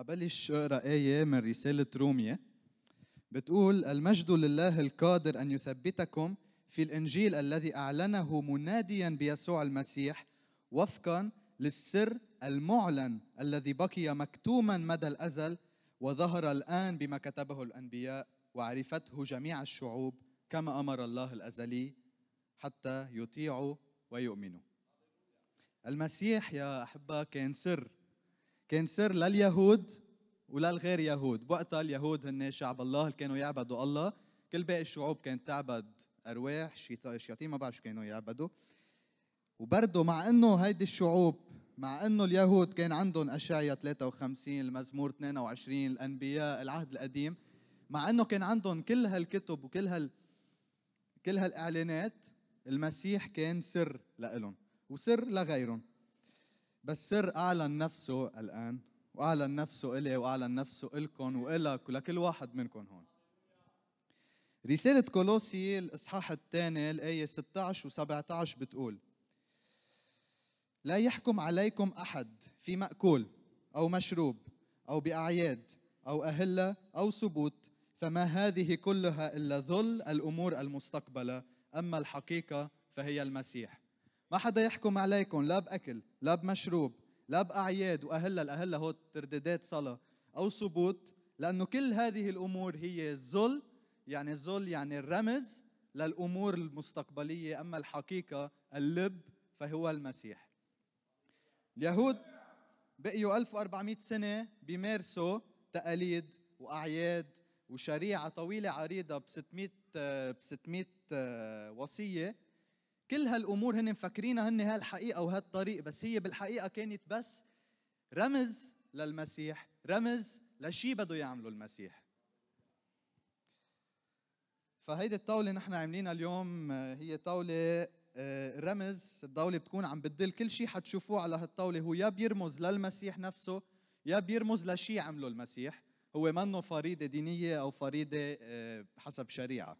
حبلش اقرا ايه من رساله روميا بتقول المجد لله القادر ان يثبتكم في الانجيل الذي اعلنه مناديا بيسوع المسيح وفقا للسر المعلن الذي بقي مكتوما مدى الازل وظهر الان بما كتبه الانبياء وعرفته جميع الشعوب كما امر الله الازلي حتى يطيعوا ويؤمنوا المسيح يا احبه كان سر كان سر لليهود وللغير يهود بوقتها اليهود هن شعب الله اللي كانوا يعبدوا الله كل باقي الشعوب كانت تعبد ارواح شياطين ما بعرف شو كانوا يعبدوا وبرضه مع انه هيدي الشعوب مع انه اليهود كان عندهم اشعيا 53 المزمور 22 الانبياء العهد القديم مع انه كان عندهم كل هالكتب وكل هال كل هالاعلانات المسيح كان سر لهم وسر لغيرهم بس سر أعلن نفسه الآن وأعلن نفسه إلي وأعلن نفسه إلكم وإلك ولكل واحد منكم هون رسالة كولوسي الإصحاح الثاني الآية 16 و17 بتقول لا يحكم عليكم أحد في مأكول أو مشروب أو بأعياد أو أهلة أو سبوت فما هذه كلها إلا ذل الأمور المستقبلة أما الحقيقة فهي المسيح ما حدا يحكم عليكم لا بأكل لا بمشروب لا بأعياد وأهلا الأهلا هو ترددات صلاة أو صبوت لأنه كل هذه الأمور هي الزل يعني الزل يعني الرمز للأمور المستقبلية أما الحقيقة اللب فهو المسيح اليهود بقيوا 1400 سنة بيمارسوا تقاليد وأعياد وشريعة طويلة عريضة ب 600 ب 600 وصية كل هالامور هن مفكرينها هن هالحقيقه وهالطريق بس هي بالحقيقه كانت بس رمز للمسيح رمز لشي بده يعمله المسيح فهيدي الطاولة نحن عاملينها اليوم آه، هي طاولة آه، رمز الطاولة بتكون عم بتدل كل شيء حتشوفوه على هالطاولة هو يا بيرمز للمسيح نفسه يا بيرمز لشيء عمله المسيح هو منه فريضة دينية أو فريضة آه، حسب شريعة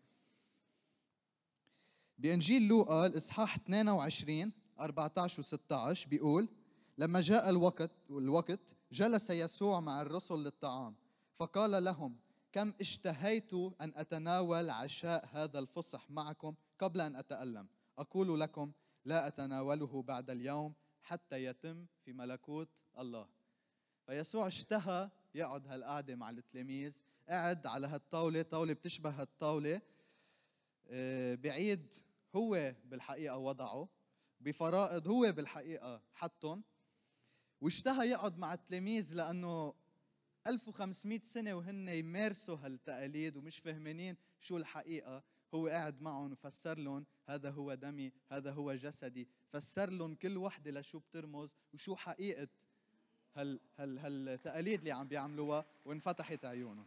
بإنجيل لوقا الإصحاح 22 14 و16 بيقول لما جاء الوقت الوقت جلس يسوع مع الرسل للطعام فقال لهم كم اشتهيت أن أتناول عشاء هذا الفصح معكم قبل أن أتألم أقول لكم لا أتناوله بعد اليوم حتى يتم في ملكوت الله فيسوع اشتهى يقعد هالقعدة مع التلاميذ قعد على هالطاولة طاولة بتشبه هالطاولة آه، بعيد هو بالحقيقة وضعه بفرائض هو بالحقيقة حطهم واشتهى يقعد مع التلاميذ لأنه 1500 سنة وهن يمارسوا هالتقاليد ومش فهمانين شو الحقيقة هو قاعد معهم وفسر لهم هذا هو دمي هذا هو جسدي فسر لهم كل وحدة لشو بترمز وشو حقيقة هال هال هالتقاليد اللي عم بيعملوها وانفتحت عيونهم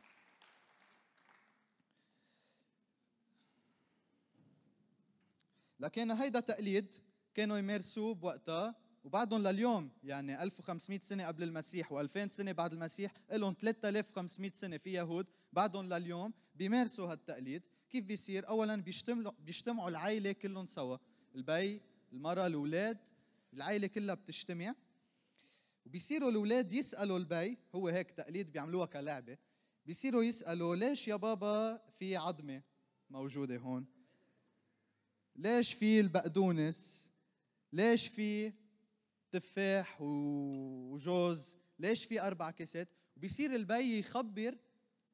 لكن هيدا تقليد كانوا يمارسوه بوقتها وبعدهم لليوم يعني 1500 سنة قبل المسيح و2000 سنة بعد المسيح لهم 3500 سنة في يهود بعدهم لليوم بيمارسوا هالتقليد كيف بيصير أولا بيجتمعوا بيجتمعوا العائلة كلهم سوا البي المرأة الأولاد العائلة كلها بتجتمع وبيصيروا الأولاد يسألوا البي هو هيك تقليد بيعملوها كلعبة بيصيروا يسألوا ليش يا بابا في عظمة موجودة هون ليش في البقدونس ليش في تفاح وجوز ليش في اربع كاسات بصير البي يخبر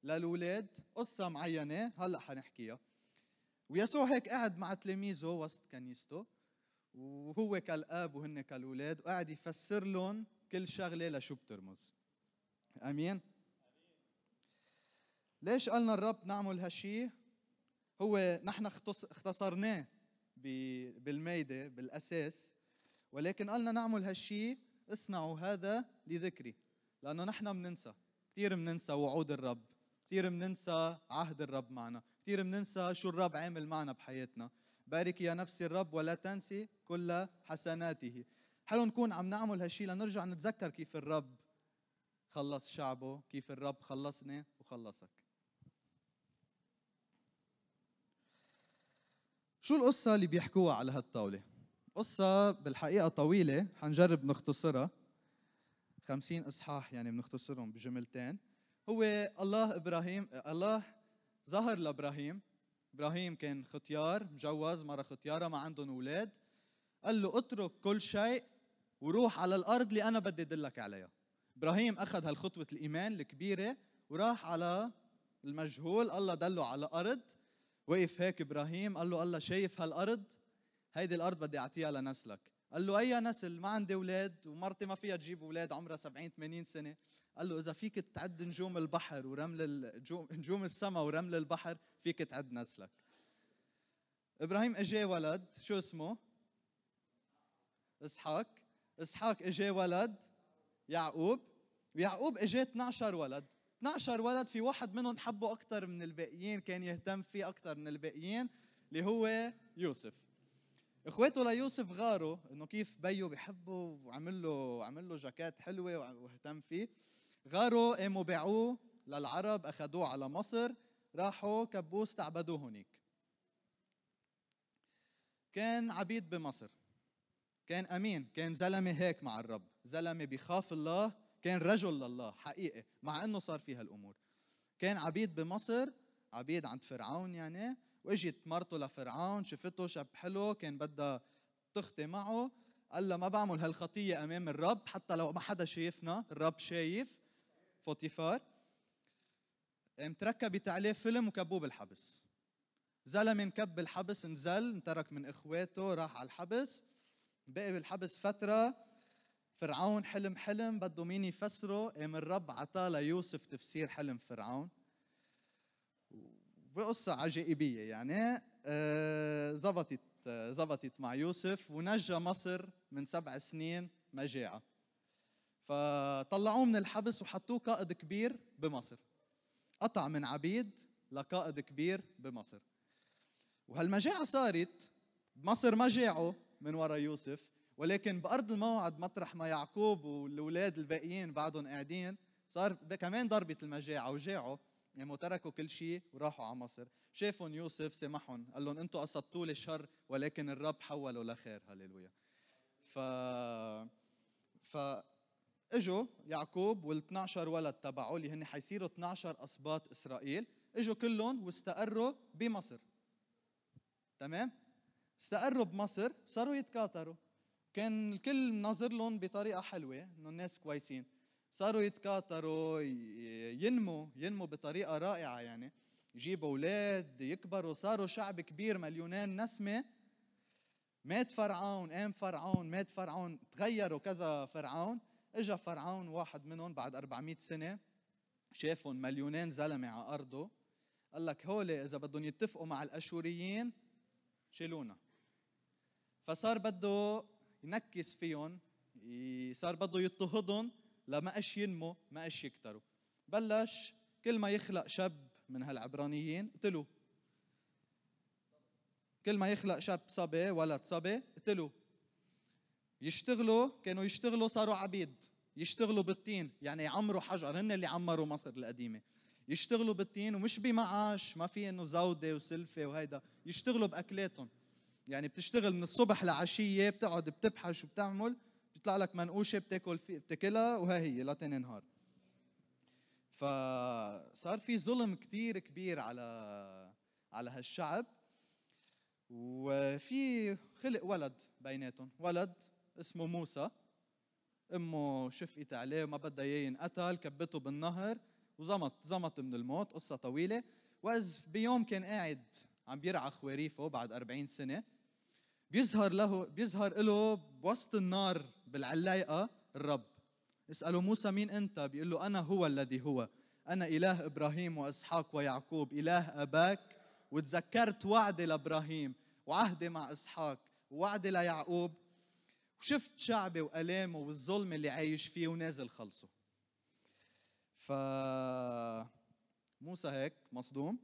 للاولاد قصه معينه هلا حنحكيها ويسوع هيك قاعد مع تلاميذه وسط كنيسته وهو كالاب وهن كالاولاد وقاعد يفسر لهم كل شغله لشو بترمز امين ليش قالنا الرب نعمل هالشي هو نحن اختصرناه بالميدة بالأساس ولكن قالنا نعمل هالشي اصنعوا هذا لذكري لأنه نحن مننسى كثير مننسى وعود الرب كثير مننسى عهد الرب معنا كثير مننسى شو الرب عامل معنا بحياتنا بارك يا نفسي الرب ولا تنسي كل حسناته حلو نكون عم نعمل هالشي لنرجع نتذكر كيف الرب خلص شعبه كيف الرب خلصني وخلصك شو القصة اللي بيحكوها على هالطاولة؟ قصة بالحقيقة طويلة حنجرب نختصرها 50 إصحاح يعني بنختصرهم بجملتين هو الله إبراهيم الله ظهر لإبراهيم إبراهيم كان ختيار مجوز مرة ختيارة ما عندهم أولاد قال له اترك كل شيء وروح على الأرض اللي أنا بدي أدلك عليها إبراهيم أخذ هالخطوة الإيمان الكبيرة وراح على المجهول الله دله على أرض وقف هيك ابراهيم قال له الله شايف هالارض هيدي الارض بدي اعطيها لنسلك قال له اي نسل ما عندي اولاد ومرتي ما فيها تجيب اولاد عمرها 70 80 سنه قال له اذا فيك تعد نجوم البحر ورمل نجوم السماء ورمل البحر فيك تعد نسلك ابراهيم اجى ولد شو اسمه اسحاق اسحاق اجى ولد يعقوب ويعقوب اجى 12 ولد 12 ولد في واحد منهم حبه أكثر من الباقيين كان يهتم فيه أكثر من الباقيين اللي هو يوسف اخواته ليوسف غاروا انه كيف بيو بحبه وعمل له عمل له جاكيت حلوه واهتم فيه غاروا قاموا باعوه للعرب اخذوه على مصر راحوا كبوه استعبدوه هناك كان عبيد بمصر كان امين كان زلمه هيك مع الرب زلمه بيخاف الله كان رجل لله حقيقي مع انه صار فيها الامور كان عبيد بمصر عبيد عند فرعون يعني واجت مرته لفرعون شفته شاب حلو كان بدها تخطي معه قال لها ما بعمل هالخطيه امام الرب حتى لو ما حدا شايفنا الرب شايف فوتيفار قامت عليه فيلم وكبوه بالحبس زلمه انكب بالحبس نزل انترك من اخواته راح على الحبس بقي بالحبس فتره فرعون حلم حلم بده مين يفسره قام إيه، الرب عطاه ليوسف تفسير حلم فرعون بقصة عجائبية يعني آه، زبطت آه، زبطت مع يوسف ونجى مصر من سبع سنين مجاعة فطلعوه من الحبس وحطوه قائد كبير بمصر قطع من عبيد لقائد كبير بمصر وهالمجاعة صارت مصر ما جاعوا من ورا يوسف ولكن بأرض الموعد مطرح ما يعقوب والأولاد الباقيين بعدهم قاعدين صار كمان ضربة المجاعة وجاعوا يعني تركوا كل شيء وراحوا على مصر شافهم يوسف سامحهم قال لهم انتم قصدتوا لي شر ولكن الرب حوله لخير هللويا ف ف اجوا يعقوب وال12 ولد تبعه اللي هن حيصيروا 12 اسباط اسرائيل اجوا كلهم واستقروا بمصر تمام استقروا بمصر صاروا يتكاثروا كان الكل ناظر لهم بطريقه حلوه انه الناس كويسين صاروا يتكاثروا ينموا ينموا بطريقه رائعه يعني يجيبوا اولاد يكبروا صاروا شعب كبير مليونين نسمه مات فرعون قام فرعون مات فرعون تغيروا كذا فرعون اجى فرعون واحد منهم بعد 400 سنه شافهم مليونين زلمه على ارضه قال لك هول اذا بدهم يتفقوا مع الاشوريين شيلونا فصار بده ينكس فيهم صار بده يضطهدهم لما اش ينمو ما اش يكتروا بلش كل ما يخلق شاب من هالعبرانيين قتلوه كل ما يخلق شاب صبي ولد صبي قتلوه يشتغلوا كانوا يشتغلوا صاروا عبيد يشتغلوا بالطين يعني يعمروا حجر هن اللي عمروا مصر القديمه يشتغلوا بالطين ومش بمعاش ما في انه زوده وسلفه وهيدا يشتغلوا باكلاتهم يعني بتشتغل من الصبح لعشيه بتقعد بتبحث وبتعمل بيطلع لك منقوشه بتاكل في بتاكلها وها هي لتاني نهار فصار في ظلم كثير كبير على على هالشعب وفي خلق ولد بيناتهم ولد اسمه موسى امه شفقت عليه وما بدها اياه ينقتل كبته بالنهر وزمط زمط من الموت قصه طويله واذ بيوم كان قاعد عم بيرعى خواريفه بعد 40 سنه بيظهر له بيظهر له بوسط النار بالعلايقه الرب اساله موسى مين انت بيقول له انا هو الذي هو انا اله ابراهيم واسحاق ويعقوب اله اباك وتذكرت وعدي لابراهيم وعهدي مع اسحاق ووعدي ليعقوب وشفت شعبي والامه والظلم اللي عايش فيه ونازل خلصه ف موسى هيك مصدوم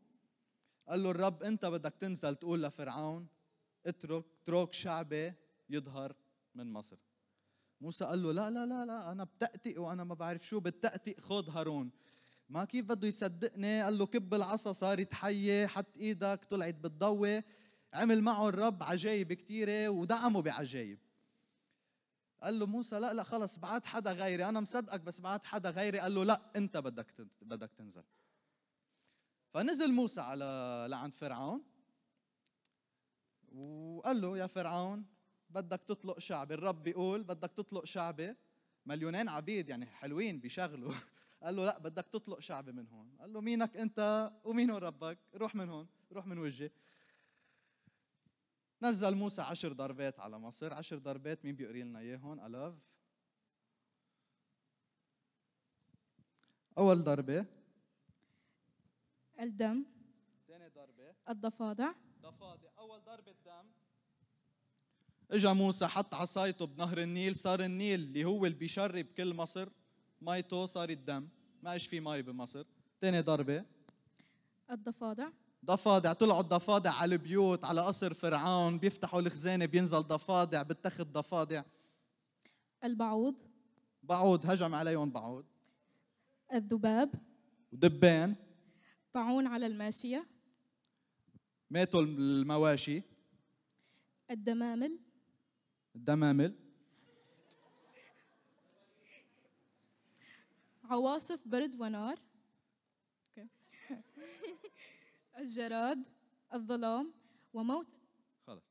قال له الرب انت بدك تنزل تقول لفرعون اترك اترك شعبي يظهر من مصر موسى قال له لا لا لا لا انا بتأتئ وانا ما بعرف شو بتأتئ خذ هارون ما كيف بده يصدقني قال له كب العصا صارت حيه حط ايدك طلعت بتضوي عمل معه الرب عجايب كثيره ودعمه بعجايب قال له موسى لا لا خلص بعت حدا غيري انا مصدقك بس بعت حدا غيري قال له لا انت بدك بدك تنزل فنزل موسى على لعند فرعون وقال له يا فرعون بدك تطلق شعبي الرب بيقول بدك تطلق شعبي مليونين عبيد يعني حلوين بيشغلوا قال له لا بدك تطلق شعبي من هون قال له مينك انت ومين هو ربك روح من هون روح من وجهي نزل موسى عشر ضربات على مصر عشر ضربات مين بيقري لنا اياهم الاف اول ضربه الدم ثاني ضربه الضفادع ضفادع أول ضربة دم اجا موسى حط عصايته بنهر النيل صار النيل اللي هو اللي بيشرب كل مصر ميته صارت دم ما ايش في مي بمصر تاني ضربة الضفادع ضفادع طلعوا الضفادع على البيوت على قصر فرعون بيفتحوا الخزانة بينزل ضفادع بتخذ ضفادع البعوض بعوض هجم عليهم بعوض الذباب ودبان طاعون على الماشية ماتوا المواشي الدمامل الدمامل عواصف برد ونار الجراد الظلام وموت خلص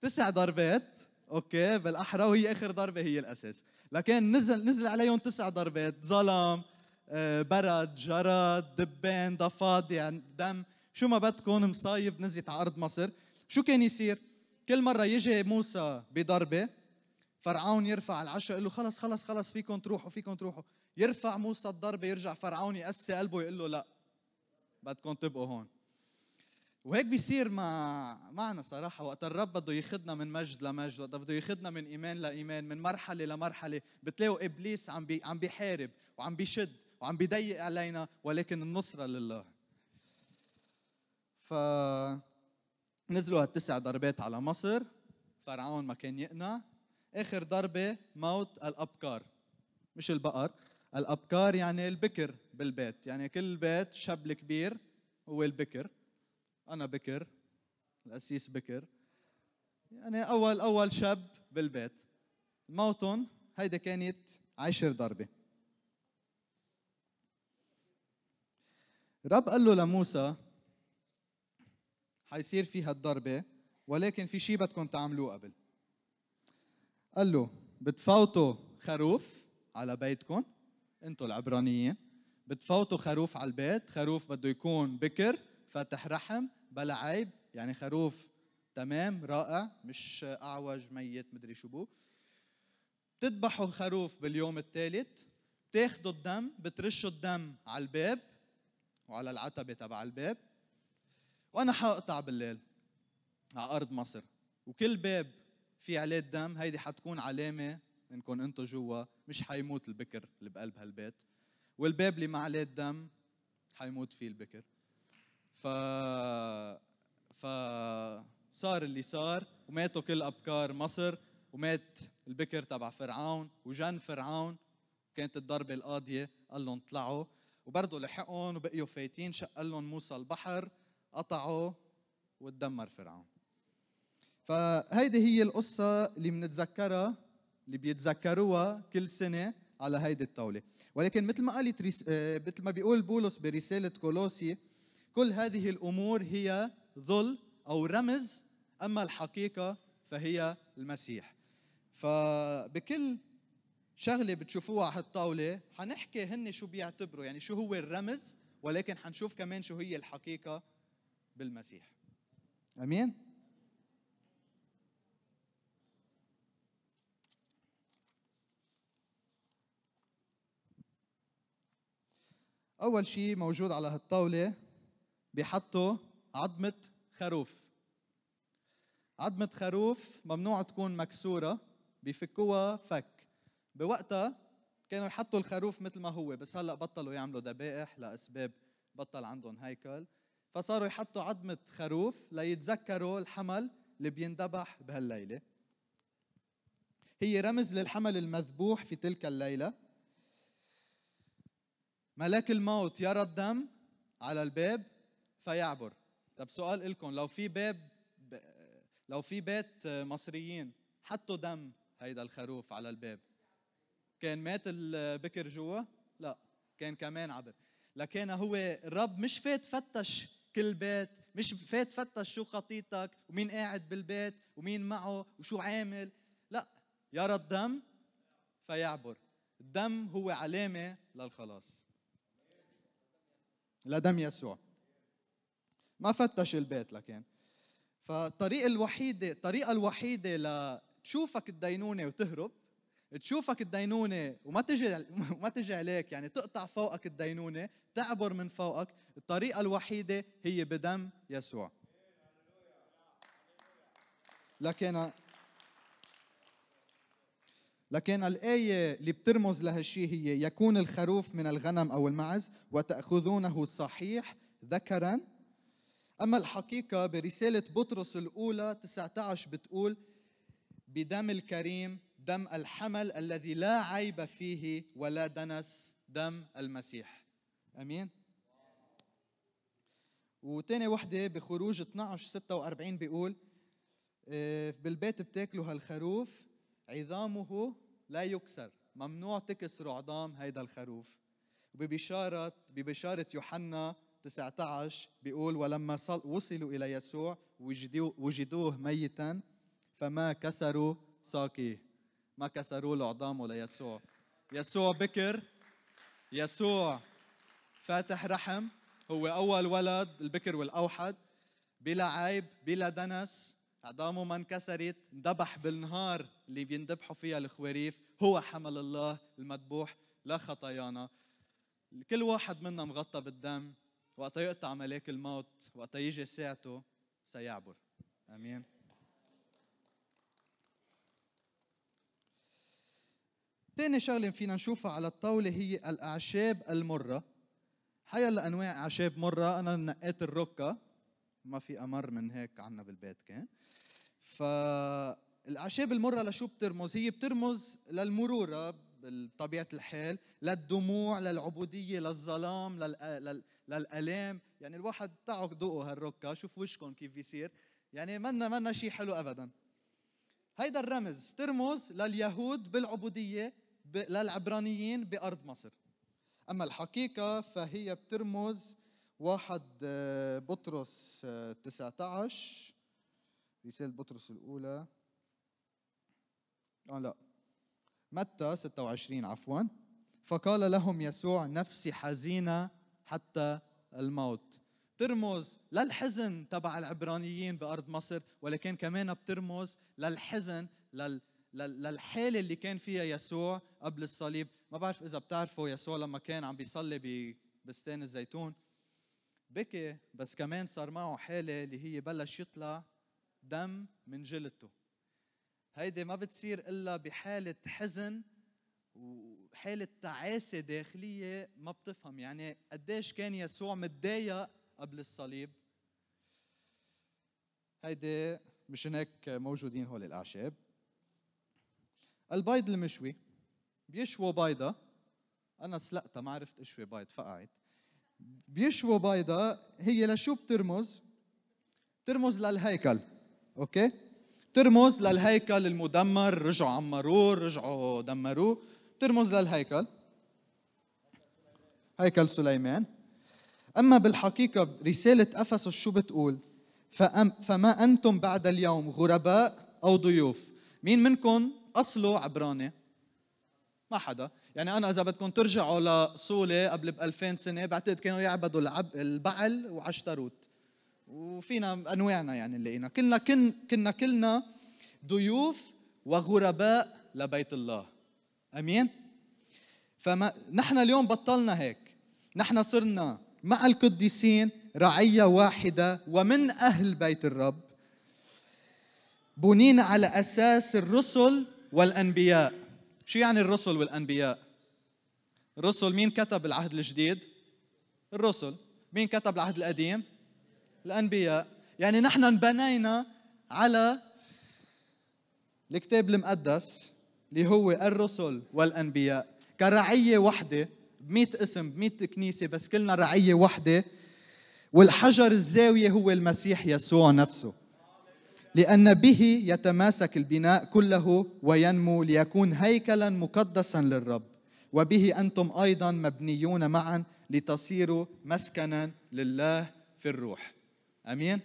تسع ضربات اوكي بالاحرى وهي اخر ضربه هي الاساس لكن نزل نزل عليهم تسع ضربات ظلام آه، برد جراد دبان ضفادع دم شو ما بدكم مصايب نزلت على ارض مصر شو كان يصير كل مره يجي موسى بضربه فرعون يرفع العشاء يقول له خلص خلص خلص فيكم تروحوا فيكم تروحوا يرفع موسى الضربه يرجع فرعون يقسي قلبه يقول له لا بدكم تبقوا هون وهيك بيصير مع معنا صراحة وقت الرب بده ياخذنا من مجد لمجد، وقت بده ياخذنا من إيمان لإيمان، من مرحلة لمرحلة، بتلاقوا إبليس عم بي... عم بيحارب وعم بيشد وعم بيضيق علينا ولكن النصرة لله. فنزلوا هالتسع ضربات على مصر فرعون ما كان يقنع اخر ضربه موت الابكار مش البقر الابكار يعني البكر بالبيت يعني كل بيت شاب الكبير هو البكر انا بكر الاسيس بكر يعني اول اول شاب بالبيت موتهم هيدا كانت عشر ضربه الرب قال له لموسى حيصير فيها الضربة ولكن في شيء بدكم تعملوه قبل قال له بتفوتوا خروف على بيتكم انتم العبرانيين بتفوتوا خروف على البيت خروف بده يكون بكر فاتح رحم بلا عيب يعني خروف تمام رائع مش اعوج ميت مدري شو بو بتذبحوا الخروف باليوم الثالث بتاخذوا الدم بترشوا الدم على الباب وعلى العتبه تبع الباب وانا حاقطع بالليل على ارض مصر وكل باب في عليه دم هيدي حتكون علامه انكم انتم جوا مش حيموت البكر اللي بقلب هالبيت والباب اللي ما عليه الدم حيموت فيه البكر ف ف صار اللي صار وماتوا كل ابكار مصر ومات البكر تبع فرعون وجن فرعون كانت الضربه القاضيه قال لهم طلعوا وبرضه لحقهم وبقيوا فايتين شق لهم موسى البحر قطعوه وتدمر فرعون فهيدي هي القصة اللي بنتذكرها اللي بيتذكروها كل سنة على هيدي الطاولة ولكن مثل ما قالت ريس... آه، مثل ما بيقول بولس برسالة كولوسي كل هذه الأمور هي ظل أو رمز أما الحقيقة فهي المسيح فبكل شغلة بتشوفوها على الطاولة حنحكي هن شو بيعتبروا يعني شو هو الرمز ولكن حنشوف كمان شو هي الحقيقة بالمسيح امين اول شيء موجود على هالطاوله بيحطوا عظمه خروف عظمه خروف ممنوع تكون مكسوره بفكوها فك بوقتها كانوا يحطوا الخروف مثل ما هو بس هلا بطلوا يعملوا ذبائح لاسباب بطل عندهم هيكل فصاروا يحطوا عظمة خروف ليتذكروا الحمل اللي بينذبح بهالليلة هي رمز للحمل المذبوح في تلك الليلة ملاك الموت يرى الدم على الباب فيعبر طب سؤال لكم لو في باب لو في بيت مصريين حطوا دم هيدا الخروف على الباب كان مات البكر جوا لا كان كمان عبر لكن هو الرب مش فات فتش كل بيت مش فات فتش شو خطيتك ومين قاعد بالبيت ومين معه وشو عامل لا يرى الدم فيعبر الدم هو علامة للخلاص لدم يسوع ما فتش البيت لكن فالطريقة الوحيدة الطريقة الوحيدة لتشوفك الدينونة وتهرب تشوفك الدينونة وما تجي وما تجي عليك يعني تقطع فوقك الدينونة تعبر من فوقك الطريقة الوحيدة هي بدم يسوع لكن لكن الآية اللي بترمز لهالشيء هي يكون الخروف من الغنم أو المعز وتأخذونه صحيح ذكرا أما الحقيقة برسالة بطرس الأولى 19 بتقول بدم الكريم دم الحمل الذي لا عيب فيه ولا دنس دم المسيح أمين وتاني وحدة بخروج 12 46 بيقول آه، بالبيت بتاكلوا هالخروف عظامه لا يكسر ممنوع تكسروا عظام هيدا الخروف وببشارة ببشارة يوحنا 19 بيقول ولما وصلوا إلى يسوع وجدوه, وجدوه ميتا فما كسروا ساقيه ما كسروا له عظامه ليسوع يسوع بكر يسوع فاتح رحم هو أول ولد البكر والأوحد بلا عيب بلا دنس عظامه ما انكسرت انذبح بالنهار اللي بينذبحوا فيها الخواريف هو حمل الله المذبوح لخطايانا كل واحد منا مغطى بالدم وقت يقطع ملاك الموت وقت يجي ساعته سيعبر امين ثاني شغلة فينا نشوفها على الطاولة هي الأعشاب المرة هيا انواع اعشاب مره انا نقيت الركه ما في امر من هيك عنا بالبيت كان فالاعشاب المره لشو بترمز هي بترمز للمروره بطبيعه الحال للدموع للعبوديه للظلام للالام يعني الواحد تعوا ذوقوا هالركه شوف وشكم كيف بيصير يعني منا منا شيء حلو ابدا هيدا الرمز بترمز لليهود بالعبوديه للعبرانيين بارض مصر أما الحقيقة فهي بترمز واحد آه، بطرس 19 رسالة بطرس الأولى آه لا متى 26 عفوا فقال لهم يسوع نفسي حزينة حتى الموت بترمز للحزن تبع العبرانيين بأرض مصر ولكن كمان بترمز للحزن لل للحالة اللي كان فيها يسوع قبل الصليب ما بعرف اذا بتعرفوا يسوع لما كان عم بيصلي ببستان الزيتون بكي بس كمان صار معه حاله اللي هي بلش يطلع دم من جلدته هيدي ما بتصير الا بحاله حزن وحاله تعاسه داخليه ما بتفهم يعني قديش كان يسوع متضايق قبل الصليب هيدي مش هيك موجودين هول الاعشاب البيض المشوي بيشوا بيضة أنا سلقتها ما عرفت أشوي بيض فقعت بيشوا بيضة هي لشو بترمز؟ بترمز للهيكل أوكي؟ بترمز للهيكل المدمر رجعوا عمروه رجعوا دمروه بترمز للهيكل هيكل سليمان أما بالحقيقة رسالة أفسس شو بتقول؟ فأم فما أنتم بعد اليوم غرباء أو ضيوف مين منكم أصله عبراني؟ ما حدا يعني أنا إذا بدكم ترجعوا لصولة قبل ب 2000 سنة بعتقد كانوا يعبدوا العب البعل وعشتروت وفينا أنواعنا يعني اللي لقينا كنا كن كنا كلنا ضيوف وغرباء لبيت الله أمين فما نحن اليوم بطلنا هيك نحن صرنا مع القديسين رعية واحدة ومن أهل بيت الرب بنينا على أساس الرسل والأنبياء شو يعني الرسل والأنبياء؟ الرسل مين كتب العهد الجديد؟ الرسل مين كتب العهد القديم؟ الأنبياء يعني نحن انبنينا على الكتاب المقدس اللي هو الرسل والأنبياء كرعية وحدة بمئة اسم بمئة كنيسة بس كلنا رعية وحدة والحجر الزاوية هو المسيح يسوع نفسه لأن به يتماسك البناء كله وينمو ليكون هيكلا مقدسا للرب وبه أنتم أيضا مبنيون معا لتصيروا مسكنا لله في الروح أمين؟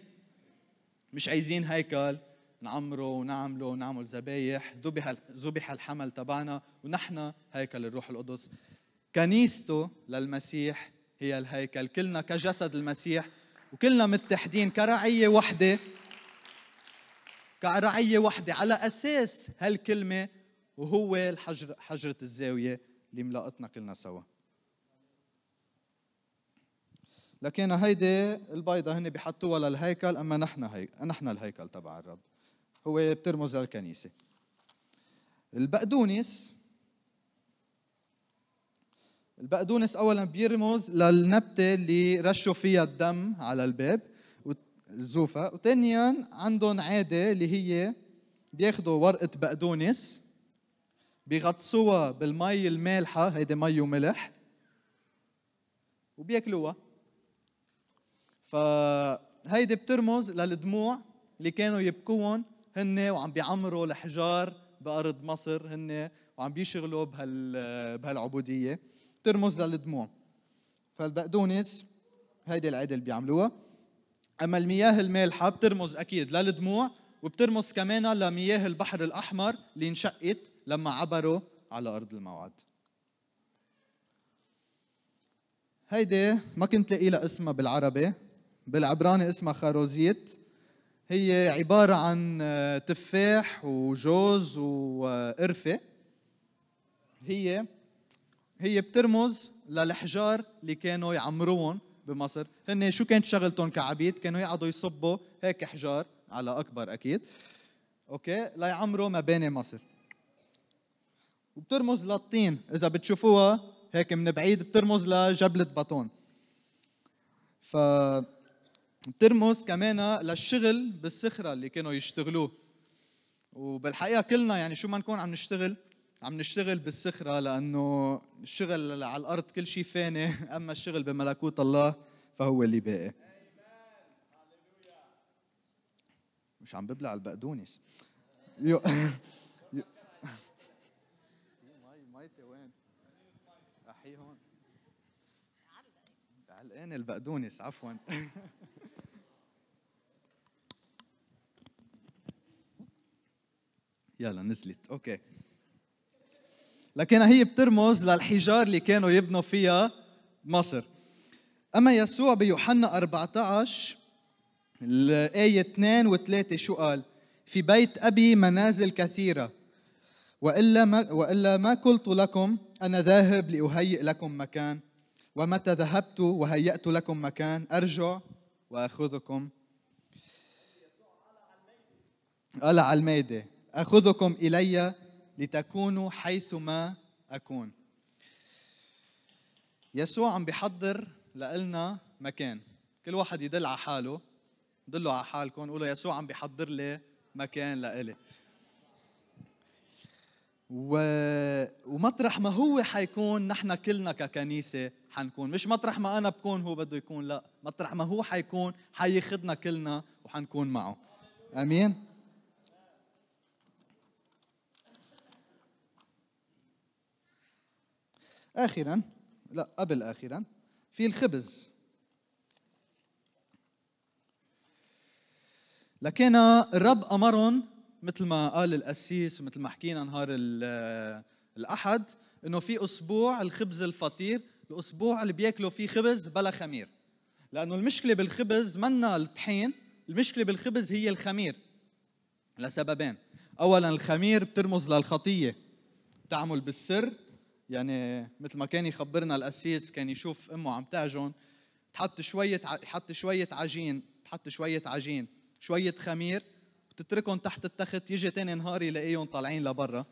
مش عايزين هيكل نعمره ونعمله ونعمل ذبايح ذبح ذبح الحمل تبعنا ونحن هيكل الروح القدس كنيسته للمسيح هي الهيكل كلنا كجسد المسيح وكلنا متحدين كرعية وحدة كرعية وحدة على أساس هالكلمة وهو الحجر حجرة الزاوية اللي ملاقتنا كلنا سوا لكن هيدي البيضة هن بيحطوها للهيكل أما نحن هي... نحن الهيكل تبع الرب هو بترمز للكنيسة البقدونس البقدونس أولا بيرمز للنبتة اللي رشوا فيها الدم على الباب الزوفة وثانيا عندهم عادة اللي هي بياخذوا ورقة بقدونس بيغطسوها بالمي المالحة هيدي مي وملح وبياكلوها فهيدي بترمز للدموع اللي كانوا يبكون هن وعم بيعمروا الحجار بأرض مصر هن وعم بيشغلوا بهال بهالعبودية ترمز للدموع فالبقدونس هيدي العادة اللي بيعملوها اما المياه المالحه بترمز اكيد للدموع وبترمز كمان لمياه البحر الاحمر اللي انشقت لما عبروا على ارض الموعد هيدي ما كنت لاقي لها اسمها بالعربي بالعبراني اسمها خاروزيت هي عبارة عن آه، تفاح وجوز وقرفة هي هي بترمز للحجار اللي كانوا يعمروهم بمصر هن شو كانت شغلتهم كعبيد كانوا يقعدوا يصبوا هيك حجار على اكبر اكيد اوكي ليعمروا مباني مصر وبترمز للطين اذا بتشوفوها هيك من بعيد بترمز لجبلة باطون ف بترمز كمان للشغل بالصخره اللي كانوا يشتغلوه وبالحقيقه كلنا يعني شو ما نكون عم نشتغل عم نشتغل بالسخرة لأنه الشغل على الأرض كل شيء فاني أما الشغل بملكوت الله فهو اللي باقي مش عم ببلع البقدونس يو وين؟ علقان البقدونس عفوا يلا نزلت اوكي لكنها هي بترمز للحجار اللي كانوا يبنوا فيها مصر أما يسوع بيوحنا 14 الآية 2 و3 شو قال؟ في بيت أبي منازل كثيرة وإلا ما, وإلا ما قلت لكم أنا ذاهب لأهيئ لكم مكان ومتى ذهبت وهيأت لكم مكان أرجع وأخذكم قال على الميدة أخذكم إلي لتكونوا حيثما أكون يسوع عم بيحضر لنا مكان كل واحد يدل على حاله دلوا على حالكم قولوا يسوع عم بيحضر لي مكان لإلي و... ومطرح ما هو حيكون نحن كلنا ككنيسة حنكون مش مطرح ما أنا بكون هو بده يكون لا مطرح ما هو حيكون حيخدنا كلنا وحنكون معه أمين آخرا لا قبل آخرا في الخبز لكن الرب أمرهم مثل ما قال القسيس ومثل ما حكينا نهار الأحد إنه في أسبوع الخبز الفطير الأسبوع اللي بياكلوا فيه خبز بلا خمير لأنه المشكلة بالخبز منا الطحين المشكلة بالخبز هي الخمير لسببين أولا الخمير بترمز للخطية تعمل بالسر يعني مثل ما كان يخبرنا القسيس كان يشوف امه عم تعجن تحط شويه حط شويه عجين تحط شويه عجين شويه خمير بتتركهم تحت التخت يجي تاني نهار يلاقيهم طالعين لبرا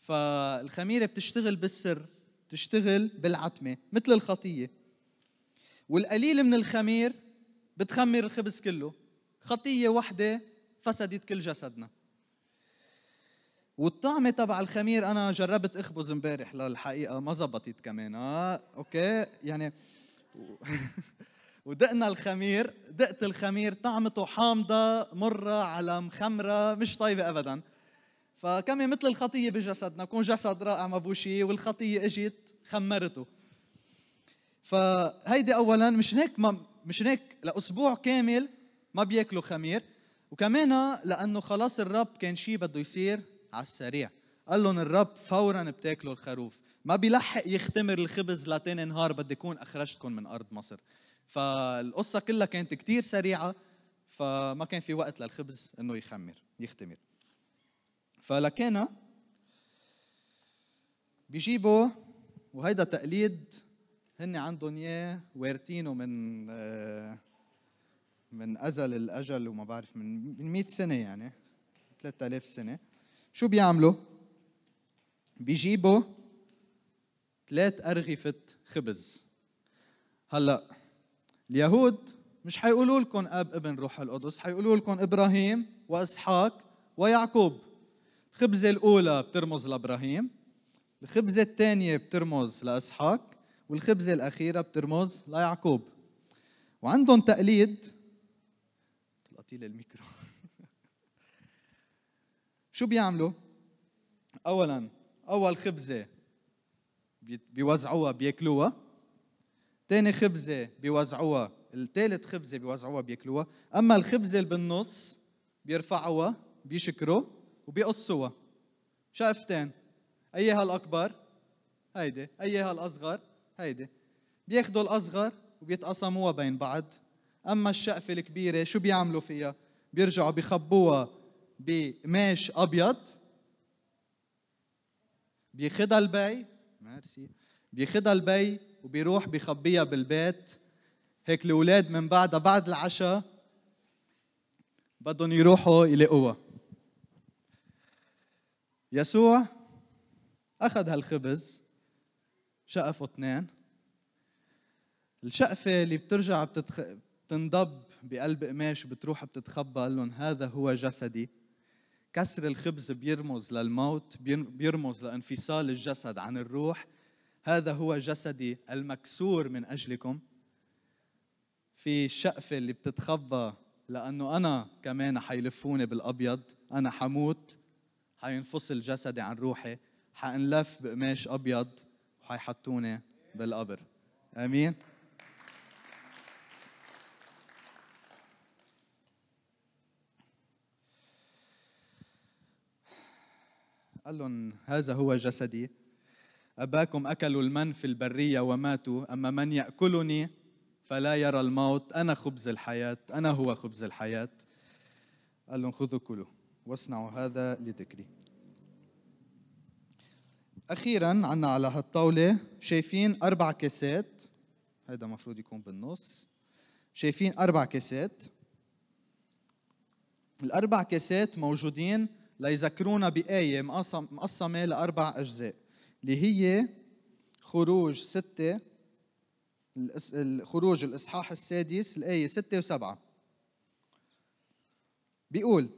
فالخميره بتشتغل بالسر بتشتغل بالعتمه مثل الخطيه والقليل من الخمير بتخمر الخبز كله خطيه واحده فسدت كل جسدنا والطعمة تبع الخمير انا جربت اخبز امبارح للحقيقه ما زبطت كمان آه، اوكي يعني ودقنا الخمير دقت الخمير طعمته حامضه مره على مخمره مش طيبه ابدا فكمان مثل الخطيه بجسدنا كون جسد رائع ما بوشي والخطيه اجت خمرته فهيدي اولا مش هيك ما مش هيك لاسبوع كامل ما بياكلوا خمير وكمان آه، لانه خلاص الرب كان شيء بده يصير على السريع قال لهم الرب فورا بتاكلوا الخروف ما بيلحق يختمر الخبز لتاني نهار بدي اكون اخرجتكم من ارض مصر فالقصه كلها كانت كتير سريعه فما كان في وقت للخبز انه يخمر يختمر فلكينا بيجيبوا وهيدا تقليد هن عندهم اياه وارثينه من آه، من ازل الاجل وما بعرف من 100 سنه يعني 3000 سنه شو بيعملوا؟ بيجيبوا ثلاث أرغفة خبز هلا اليهود مش حيقولوا لكم اب ابن روح القدس حيقولوا لكم ابراهيم واسحاق ويعقوب الخبزه الاولى بترمز لابراهيم الخبزه الثانيه بترمز لاسحاق والخبزه الاخيره بترمز ليعقوب وعندهم تقليد طلعتي الميكرو شو بيعملوا؟ اولا اول خبزه بيوزعوها بياكلوها ثاني خبزه بيوزعوها الثالث خبزه بيوزعوها بياكلوها اما الخبزه اللي بالنص بيرفعوها بيشكروا وبيقصوها شقفتين ايها الاكبر هيدي ايها الاصغر هيدي بياخذوا الاصغر وبيتقسموها بين بعض اما الشقفه الكبيره شو بيعملوا فيها بيرجعوا بيخبوها بقماش ابيض بيخدها البي ميرسي بيخدها البي وبيروح بيخبيها بالبيت هيك الاولاد من بعدها بعد العشاء بدهم يروحوا يلاقوها يسوع اخذ هالخبز شقفه اثنين الشقفة اللي بترجع بتتخ... بتنضب بقلب قماش بتروح بتتخبى قال لهم هذا هو جسدي كسر الخبز بيرمز للموت بيرمز لانفصال الجسد عن الروح هذا هو جسدي المكسور من اجلكم في الشقفه اللي بتتخبى لانه انا كمان حيلفوني بالابيض انا حموت حينفصل جسدي عن روحي حانلف بقماش ابيض وحيحطوني بالقبر امين قال لهم هذا هو جسدي أباكم أكلوا المن في البرية وماتوا أما من يأكلني فلا يرى الموت أنا خبز الحياة أنا هو خبز الحياة قال لهم خذوا كلوا واصنعوا هذا لذكري أخيرا عنا على هالطاولة شايفين أربع كاسات هذا مفروض يكون بالنص شايفين أربع كاسات الأربع كاسات موجودين ليذكرونا بآية مقسمة لأربع أجزاء اللي هي خروج ستة خروج الإصحاح السادس الآية ستة وسبعة بيقول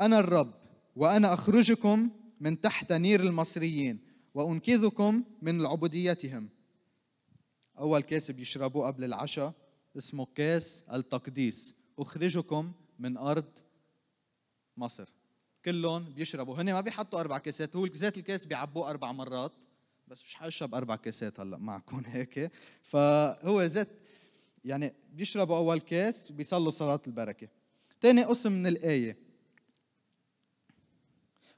أنا الرب وأنا أخرجكم من تحت نير المصريين وأنقذكم من عبوديتهم أول كاس بيشربوه قبل العشاء اسمه كاس التقديس أخرجكم من أرض مصر كلهم بيشربوا هن ما بيحطوا اربع كاسات هو ذات الكاس بيعبوه اربع مرات بس مش حاشرب اربع كاسات هلا معكم هيك فهو ذات يعني بيشربوا اول كاس وبيصلوا صلاه البركه ثاني قسم من الايه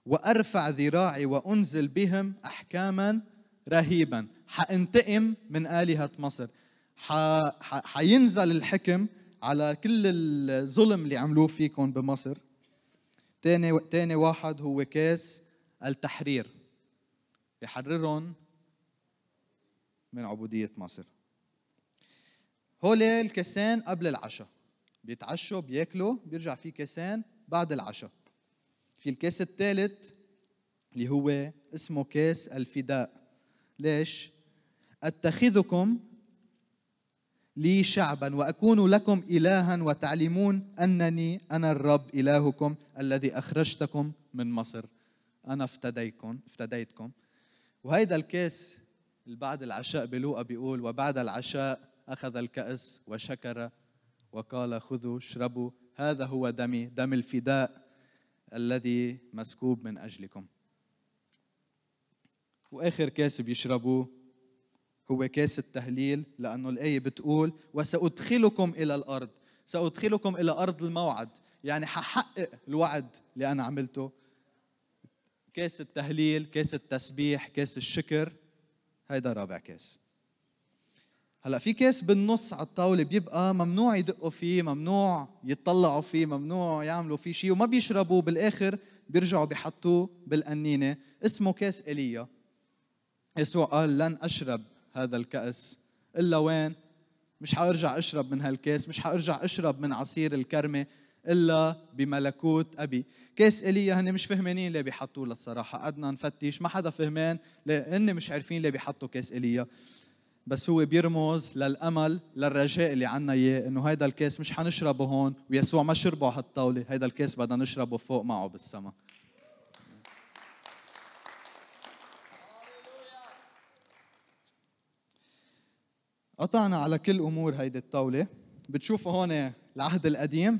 وارفع ذراعي وانزل بهم احكاما رهيبا حانتقم من الهه مصر حينزل الحكم على كل الظلم اللي عملوه فيكم بمصر تاني تاني واحد هو كاس التحرير بحررهم من عبودية مصر هول الكسان قبل العشاء بيتعشوا بياكلوا بيرجع في كسان بعد العشاء في الكاس الثالث اللي هو اسمه كاس الفداء ليش؟ أتخذكم لي شعبا واكون لكم الها وتعلمون انني انا الرب الهكم الذي اخرجتكم من مصر انا افتديكم افتديتكم وهيدا الكاس بعد العشاء بلوقا بيقول وبعد العشاء اخذ الكاس وشكر وقال خذوا اشربوا هذا هو دمي دم الفداء الذي مسكوب من اجلكم واخر كاس بيشربوه هو كاس التهليل لأنه الآية بتقول وسأدخلكم إلى الأرض سأدخلكم إلى أرض الموعد يعني ححقق الوعد اللي أنا عملته كاس التهليل كاس التسبيح كاس الشكر هيدا رابع كاس هلا في كاس بالنص على الطاوله بيبقى ممنوع يدقوا فيه ممنوع يتطلعوا فيه ممنوع يعملوا فيه شيء وما بيشربوه بالاخر بيرجعوا بيحطوه بالقنينه اسمه كاس ايليا يسوع قال لن اشرب هذا الكأس إلا وين مش حأرجع أشرب من هالكاس مش حأرجع أشرب من عصير الكرمة إلا بملكوت أبي كاس إيليا هن مش فهمانين ليه بيحطوه للصراحة قدنا نفتش ما حدا فهمان لأن مش عارفين ليه بيحطوا كاس إيليا بس هو بيرمز للامل للرجاء اللي عنا اياه انه هيدا الكاس مش حنشربه هون ويسوع ما شربه على الطاوله هيدا الكاس بدنا نشربه فوق معه بالسما قطعنا على كل امور هيدي الطاوله بتشوفوا هون العهد القديم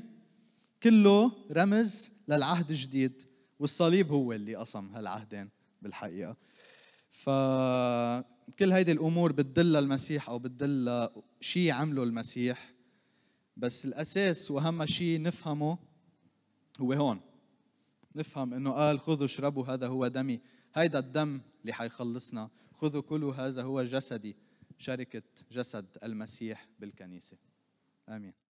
كله رمز للعهد الجديد والصليب هو اللي قسم هالعهدين بالحقيقه فكل هيدي الامور بتدل المسيح او بتدل شيء عمله المسيح بس الاساس واهم شيء نفهمه هو هون نفهم انه قال خذوا اشربوا هذا هو دمي هيدا الدم اللي حيخلصنا خذوا كلوا هذا هو جسدي شركه جسد المسيح بالكنيسه امين